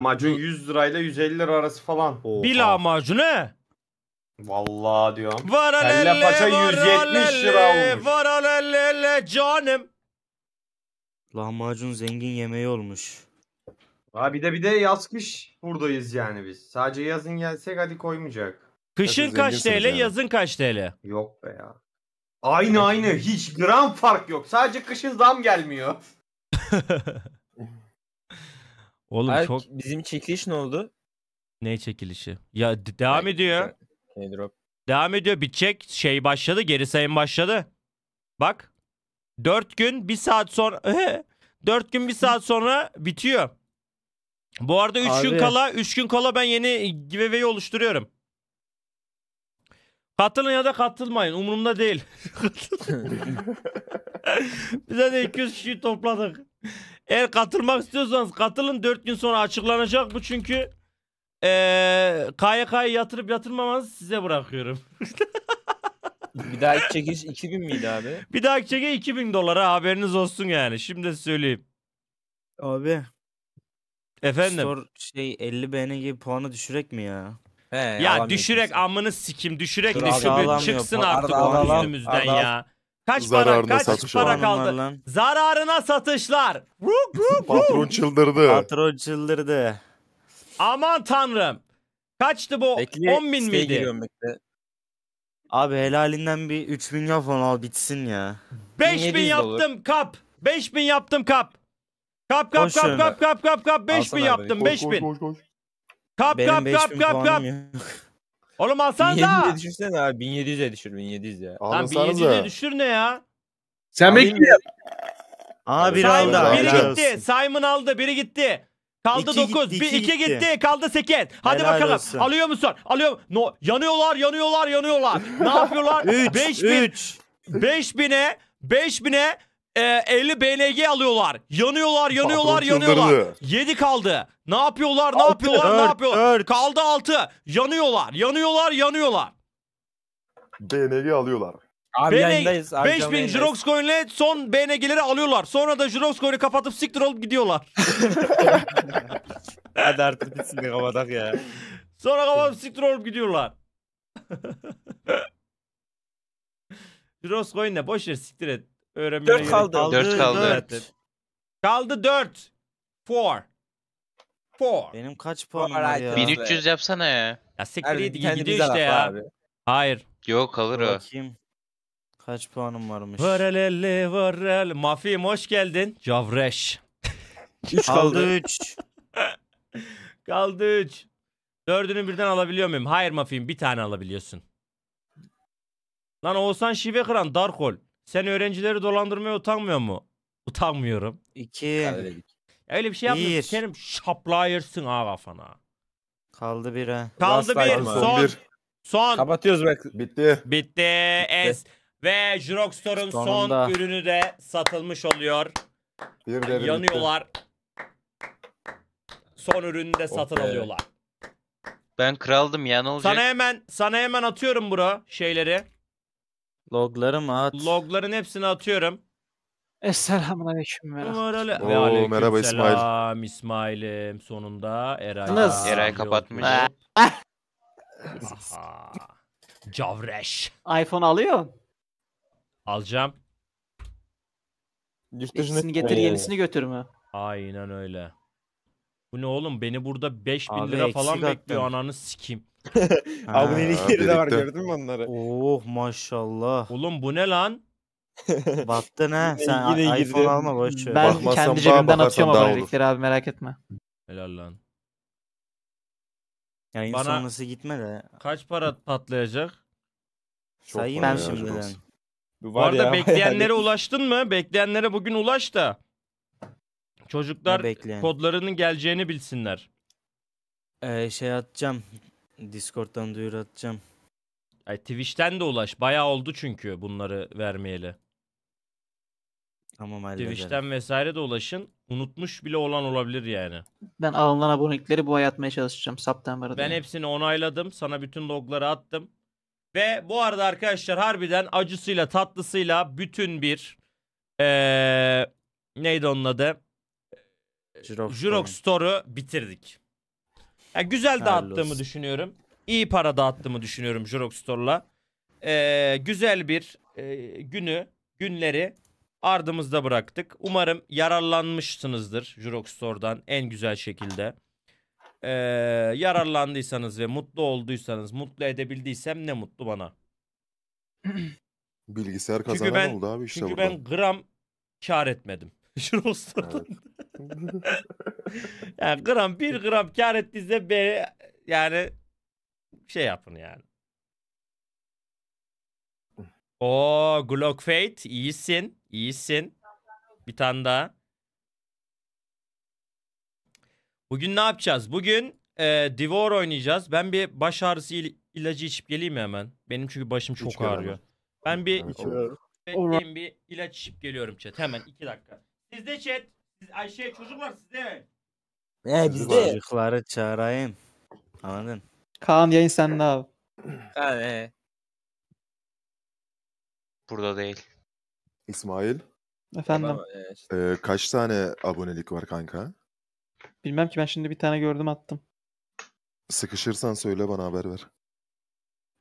Macun 100 lirayla 150 lira arası falan. Oha. Bir lahmacun he. Vallahi diyorum. Kelle Varalelle paça 170 lira varalelle olmuş. varalelle canım. Lahmacun zengin yemeği olmuş. Ha bir de bir de yaz kış buradayız yani biz. Sadece yazın gelsek hadi koymayacak. Kışın Nasıl kaç zenginsiniz TL yani? yazın kaç TL? Yok be ya. Aynı aynı hiç gram fark yok. Sadece kışın zam gelmiyor. Oğlum Hayır, çok... Bizim çekiliş ne oldu? Ne çekilişi? Ya d- devam ediyor. ediyor. Keydrop. Devam ediyor. Bitecek. Şey başladı. Geri sayım başladı. Bak. 4 gün 1 saat sonra... 4 gün 1 saat sonra bitiyor. Bu arada 3 gün Abi. kala 3 gün kala ben yeni giveaway oluşturuyorum. Katılın ya da katılmayın. Umurumda değil. Bize de 200 kişi topladık. Eğer katılmak istiyorsanız katılın. dört gün sonra açıklanacak bu çünkü. Ee, KYK'yı yatırıp yatırmamanızı size bırakıyorum. Bir dahaki çekiş 2000 miydi abi? Bir dahaki çekiş 2000 dolara haberiniz olsun yani. Şimdi söyleyeyim. Abi Efendim. Store şey 50 BN puanı düşürek mi ya? He, ya alamıyorsun düşürek amını sikim düşürek Dur de şu bir çıksın artık onun ağlam- üstümüzden ya. Kaç Zararına para, kaç satışlar. para kaldı? Lan. Zararına satışlar. Ruk, ruk, ruk. Patron çıldırdı. Patron çıldırdı. Aman tanrım. Kaçtı bu? Bekle, 10 bin miydi? Abi helalinden bir 3 milyon falan al bitsin ya. 5 bin yaptım olur. kap. 5 bin yaptım kap. Kap kap kap kap kap kap kap 5 bin yaptım 5 bin. Koş, koş, koş. Kap Benim kap kap kap kap. Oğlum alsanıza. 1700'e düşünsene abi. 1700'e düşür 1700 ya. Lan 1700'e düşür ne ya? Sen Abi- bekle. Aa bir Simon, aldı. biri gitti. Simon aldı. Biri gitti. Kaldı İki 9. iki 2 gitti. gitti. Kaldı 8. Hadi Helal bakalım. olsun. Alıyor musun? Alıyor. No, yanıyorlar, yanıyorlar, yanıyorlar. ne yapıyorlar? 3 5 bin 3. 5000'e 5000'e e, ee, 50 BNG alıyorlar. Yanıyorlar, yanıyorlar, Patron yanıyorlar. çıldırdı. 7 kaldı. Ne yapıyorlar, ne Altı, yapıyorlar, ne dört, yapıyorlar? dört. Kaldı 6. Yanıyorlar, yanıyorlar, yanıyorlar. BNG alıyorlar. Abi BNG yayındayız. 5000 Jirox coin'le son BNG'leri alıyorlar. Sonra da Jirox coin'i kapatıp siktir olup gidiyorlar. Hadi artık bitsin de kapatak ya. Sonra kapatıp siktir olup gidiyorlar. Jirox coin ne? Boş ver siktir et öğrenmeye Dört kaldı. kaldı. Dört kaldı. Dört. Kaldı 4. 4. 4. Benim kaç puanım var ya? 1300 yapsana ya. Ya siktir gidiyor işte ya. abi. Hayır. Yok kalır o. Bakayım. Kaç puanım varmış? Varalelli varal. Mafim hoş geldin. Cavreş. Üç kaldı. Kaldı 3. Kaldı 3. Dördünü birden alabiliyor muyum? Hayır Mafim bir tane alabiliyorsun. Lan Oğuzhan şive kıran Darkol. Sen öğrencileri dolandırmaya utanmıyor mu? Utanmıyorum. İki. Kaybettik. Öyle bir şey yapmıyorsun. Bir. şaplayırsın ağa kafana. Kaldı bir ha. Kaldı Last bir. Son. Son bir. Son. Kapatıyoruz bak. Bitti. Bitti. Es. Ve Jroxtor'un Sonunda. son ürünü de satılmış oluyor. Bir devir bitti. Yanıyorlar. Son ürünü de oh satın be. alıyorlar. Ben kraldım ya ne olacak? Sana hemen sana hemen atıyorum bro şeyleri. Logları mı at? Logların hepsini atıyorum. Esselamun aleyküm ve Umarale... merhaba İsmail. Selam İsmail'im. Sonunda Eray. Nasıl? Eray kapatmış. Aha. Cavreş. iPhone alıyor. Alacağım. Yurt Yenisini getir yenisini götür mü? Aynen öyle. Bu ne oğlum beni burada 5000 Abi lira falan eksik bekliyor attın. ananı sikeyim. Ha, yeri de var gördün mü onları? Oh maşallah. Oğlum bu ne lan? Battın ha. Sen Yine iPhone girdim. alma boş ver. Ben Bakmasan kendi bağ, cebimden bakarsan atıyorum abonelikleri abi merak etme. Helal lan. Yani bana- sonrası gitme de. Kaç para patlayacak? Çok Sayayım ben. şimdiden? Bu var arada ya, bekleyenlere ulaştın mı? Bekleyenlere bugün ulaş da. Çocuklar bekleyen. kodlarının geleceğini bilsinler. Ee, şey atacağım. Discord'dan duyuru atacağım. Ay, Twitch'ten de ulaş. Bayağı oldu çünkü bunları vermeyeli. Tamam hallederim. Twitch'ten vesaire de ulaşın. Unutmuş bile olan olabilir yani. Ben alınan abonelikleri bu ay atmaya çalışacağım. September'da. Ben hepsini onayladım. Sana bütün logları attım. Ve bu arada arkadaşlar harbiden acısıyla tatlısıyla bütün bir ee, neydi onun adı? Jurok Jirox Store'u bitirdik. Yani güzel dağıttığımı düşünüyorum. İyi para dağıttığımı düşünüyorum Jurok Store'la. Ee, güzel bir e, günü, günleri ardımızda bıraktık. Umarım yararlanmışsınızdır Jurok Store'dan en güzel şekilde. Ee, yararlandıysanız ve mutlu olduysanız, mutlu edebildiysem ne mutlu bana. Bilgisayar kazanan ben, oldu abi işte Çünkü burada. ben gram kar etmedim. Jurok Store'dan. Evet. yani gram bir gram kar ettiyse be yani şey yapın yani. O Glock Fate iyisin. iyisin. Bir tane daha. Bugün ne yapacağız? Bugün e, Divor oynayacağız. Ben bir baş ağrısı il- ilacı içip geleyim mi hemen? Benim çünkü başım çok İçiyorum. ağrıyor. Ben bir, İçiyorum. bir ilaç içip geliyorum chat. Hemen iki dakika. Sizde chat. Siz, ay şey çocuklar sizde. He bizde. Çocukları çağırayım. Anladın? Kaan yayın sende abi. Ha, Burada değil. İsmail. Efendim. Ee, kaç tane abonelik var kanka? Bilmem ki ben şimdi bir tane gördüm attım. Sıkışırsan söyle bana haber ver.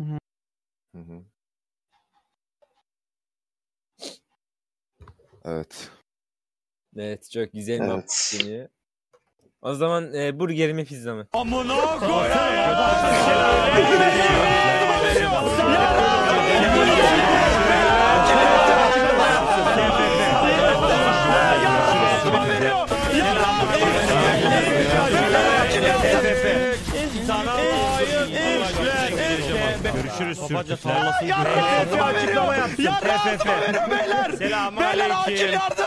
Hı hı. Hı hı. Evet. Evet çok güzel evet. muhabbet dönüyor. O zaman e, burger mi pizza mı? Amına Görüşürüz Yardım açıklama Yardım açıklama yapsın. Beyler açın yardım.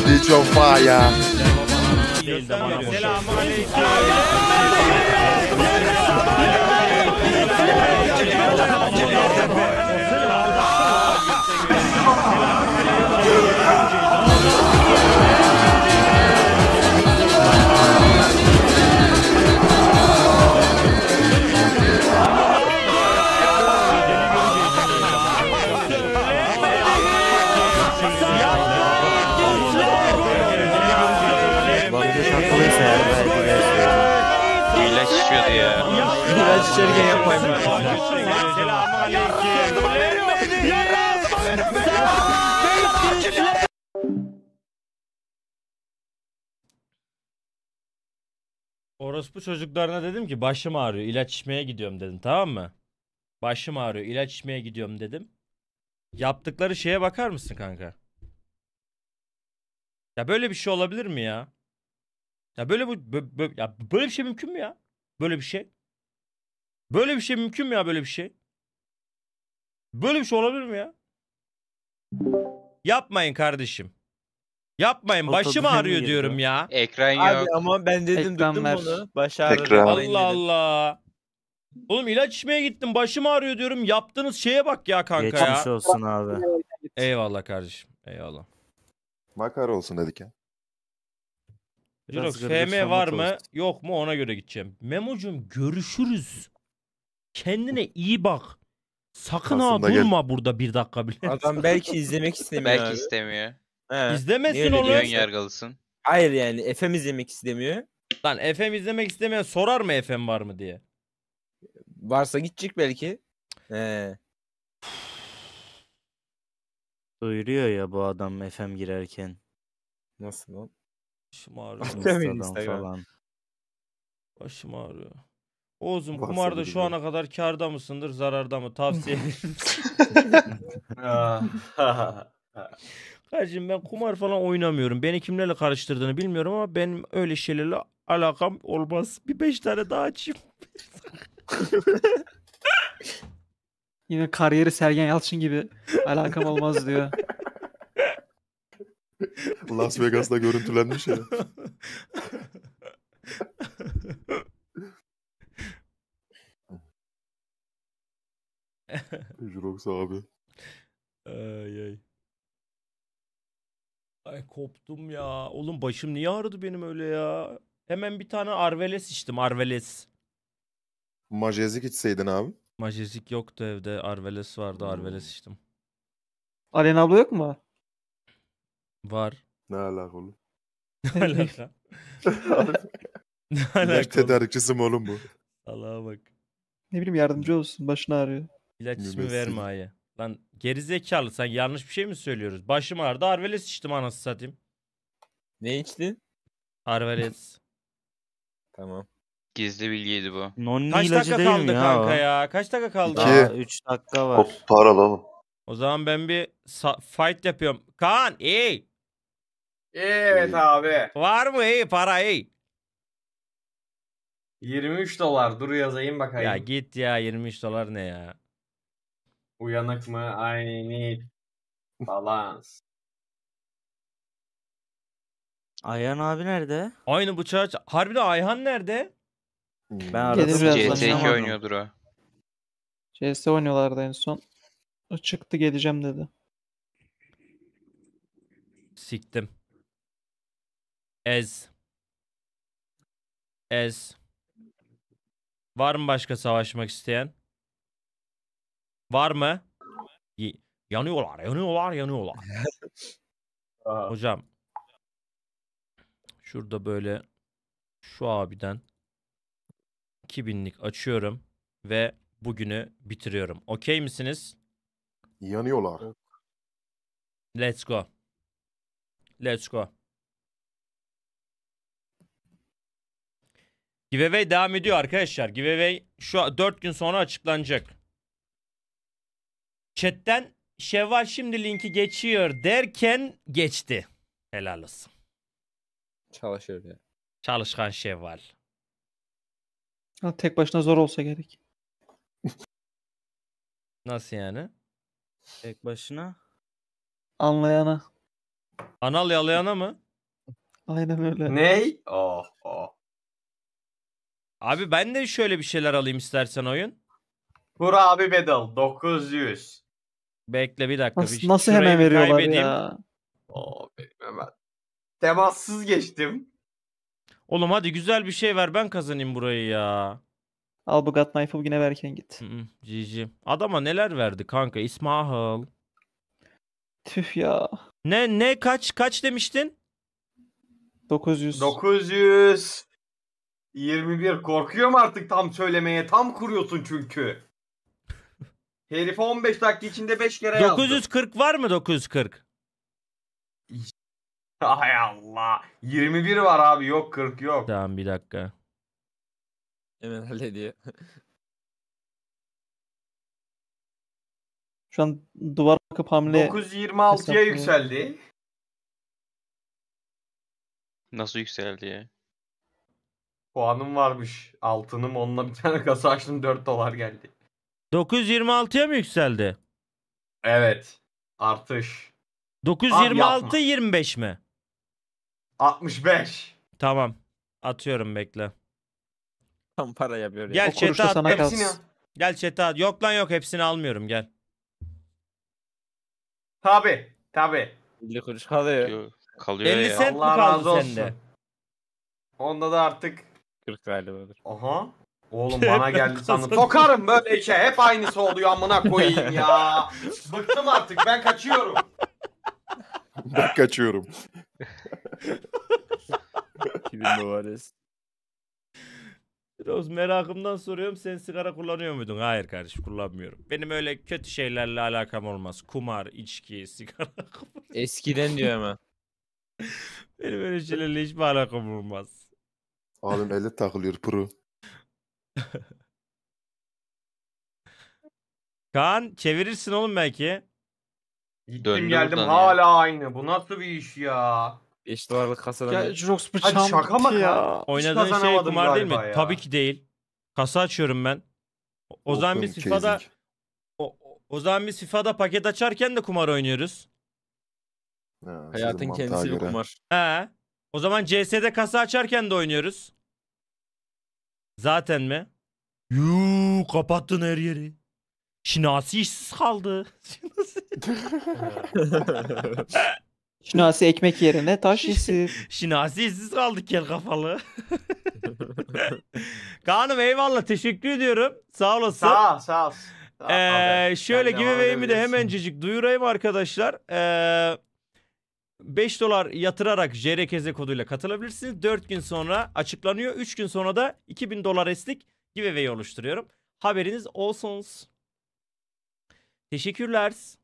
I'll beat fire. İğrenç içerken yapmayın Orospu çocuklarına dedim ki başım ağrıyor ilaç içmeye gidiyorum dedim tamam mı? Başım ağrıyor ilaç içmeye gidiyorum dedim. Yaptıkları şeye bakar mısın kanka? Ya böyle bir şey olabilir mi ya? Ya böyle bu bö, bö, ya böyle bir şey mümkün mü ya? Böyle bir şey. Böyle bir şey mümkün mü ya böyle bir şey? Böyle bir şey olabilir mi ya? Yapmayın kardeşim. Yapmayın başım ağrıyor diyorum ya. Ekran yok. Abi ama ben dedim Ekran duydum ver. bunu. Baş ağrıdı Allah Allah. Oğlum ilaç içmeye gittim başım ağrıyor diyorum. Yaptığınız şeye bak ya kanka Geçmiş ya. olsun abi. Eyvallah kardeşim. Eyvallah. Makar olsun dedik ya. Biraz FM var mı? olsun. Yok mu ona göre gideceğim. Memo'cum görüşürüz. Kendine iyi bak. Sakın Aslında ha gel- durma burada bir dakika bile. Adam belki izlemek istemiyor. Belki istemiyor. He. İzlemesin öyle onu. Ön yargılısın. Hayır yani FM izlemek istemiyor. Lan FM izlemek istemeyen sorar mı FM var mı diye. Varsa gidecek belki. He. Duyuruyor ya bu adam FM girerken. Nasıl lan? Başım ağrıyor. Başım ağrıyor. Oğuz'um kumarda şu ana kadar karda mısındır, zararda mı? Tavsiye ederim. Kardeşim ben kumar falan oynamıyorum. Beni kimlerle karıştırdığını bilmiyorum ama benim öyle şeylerle alakam olmaz. Bir beş tane daha açayım. Yine kariyeri Sergen Yalçın gibi alakam olmaz diyor. Las Vegas'ta görüntülenmiş ya. Jurox abi. Ay ay. Ay koptum ya. Oğlum başım niye ağrıdı benim öyle ya? Hemen bir tane Arveles içtim Arveles. Majezik içseydin abi. Majezik yoktu evde. Arveles vardı. Hmm. Arveles içtim. Alena abla yok mu? Var. Ne alaka oğlum? ne alaka? ne alaka? Tedarikçisi mi oğlum bu? Allah'a bak. Ne bileyim yardımcı olsun. Başına ağrıyor. İlaç ismi verme ayı. Lan gerizekalı sen yanlış bir şey mi söylüyoruz? Başım ağrıdı Arveles içtim anası satayım. Ne içtin? Arveles. tamam. Gizli bilgiydi bu. Nonni Kaç ilacı dakika kaldı ya? kanka o? ya? Kaç dakika kaldı? İki. Daha 3 dakika var. Hop para oğlum. O zaman ben bir fight yapıyorum. Kaan ey. Evet abi. Var mı ey para ey? 23 dolar dur yazayım bakayım. Ya git ya 23 dolar ne ya? Uyanık mı? I need balance. Ayhan abi nerede? Aynı bıçağı... ç- Harbiden Ayhan nerede? Hmm. Ben aradım. Gelir birazdan. CT2 oynuyordur o. CS oynuyorlardı en son. O çıktı geleceğim dedi. Siktim. Ez. Ez. Var mı başka savaşmak isteyen? Var mı? yanıyorlar, yanıyorlar, yanıyorlar. Hocam. Şurada böyle şu abiden 2000'lik açıyorum ve bugünü bitiriyorum. Okey misiniz? Yanıyorlar. Let's go. Let's go. Giveaway devam ediyor arkadaşlar. Giveaway şu 4 gün sonra açıklanacak. Chatten Şevval şimdi linki geçiyor derken geçti. Helal olsun. Çalışıyor ya. Çalışkan Şevval. Ha, tek başına zor olsa gerek. Nasıl yani? Tek başına. Anlayana. Anal yalayana mı? Aynen öyle. Ney? Oh, oh. Abi ben de şöyle bir şeyler alayım istersen oyun. bura abi bedel 900. Bekle bir dakika. Nasıl, bir nasıl hemen veriyorlar ya? Oo, benim hemen. Temassız geçtim. Oğlum hadi güzel bir şey ver ben kazanayım burayı ya. Al bu God Knife'ı yine verken git. Hı GG. Adama neler verdi kanka İsmail. Tüf ya. Ne ne kaç kaç demiştin? 900. 900. 21 korkuyorum artık tam söylemeye. Tam kuruyorsun çünkü. Herife 15 dakika içinde 5 kere yazdı. 940 var mı 940? Hay Allah. 21 var abi yok 40 yok. Tamam bir dakika. Hemen hallediyor. Şu an duvar bakıp hamle... 926'ya hesaplıyor. yükseldi. Nasıl yükseldi ya? Puanım varmış. Altınım onunla bir tane kasa açtım 4 dolar geldi. 926'ya mı yükseldi? Evet. Artış. 926 25 ah, mi? 65. Tamam. Atıyorum bekle. Tam para yapıyor. Gel O kuruşta Hepsini. Gel chat'e at. Yok lan yok hepsini almıyorum gel. Tabi. Tabi. 50 kuruş kalıyor. Kalıyor, 50 ya. cent Allah razı olsun. sende? Onda da artık 40 galiba. Aha. Oğlum bana geldi sandım. Sokarım böyle işe. Hep aynısı oluyor amına koyayım ya. Bıktım artık ben kaçıyorum. Ben kaçıyorum. Kimin numarası? Biraz merakımdan soruyorum sen sigara kullanıyor muydun? Hayır kardeşim kullanmıyorum. Benim öyle kötü şeylerle alakam olmaz. Kumar, içki, sigara. Eskiden diyor ama. Benim öyle şeylerle hiçbir alakam olmaz. Abim elle takılıyor pırı. Kaan çevirirsin oğlum belki. Gittim Döndü geldim buradan hala aynı. Bu nasıl bir iş ya? İşte varlık kasada. Ya Jirox Hadi şaka mı bitti ya. Oynadığın şey kumar değil mi? ya. Tabii ki değil. Kasa açıyorum ben. O, o zaman biz FIFA'da o, o- zaman biz FIFA'da paket açarken de kumar oynuyoruz. Hayatın kendisi bir kumar. He. O zaman CS'de kasa açarken de oynuyoruz. Zaten mi? Yuu kapattın her yeri. Şinasi işsiz kaldı. Şinasi Şinasi ekmek yerine taş işsiz. Şinasi işsiz kaldı kel kafalı. Kaan'ım eyvallah teşekkür ediyorum. Sağ olasın. Sağ ol, sağ ol. Ee, şöyle gibi de hemencecik duyurayım arkadaşlar. Ee, 5 dolar yatırarak JRKZ koduyla katılabilirsiniz. 4 gün sonra açıklanıyor. 3 gün sonra da 2000 dolar eslik giveaway oluşturuyorum. Haberiniz olsun. Teşekkürler.